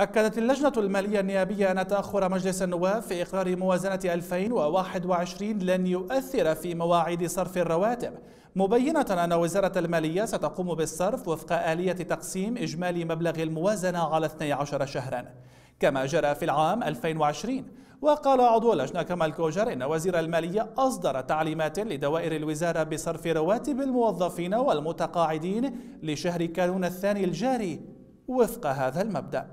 أكدت اللجنة المالية النيابية أن تأخر مجلس النواب في إقرار موازنة 2021 لن يؤثر في مواعيد صرف الرواتب مبينة أن وزارة المالية ستقوم بالصرف وفق آلية تقسيم إجمالي مبلغ الموازنة على 12 شهرا كما جرى في العام 2020 وقال عضو اللجنة كمال كوجر إن وزير المالية أصدر تعليمات لدوائر الوزارة بصرف رواتب الموظفين والمتقاعدين لشهر كانون الثاني الجاري وفق هذا المبدأ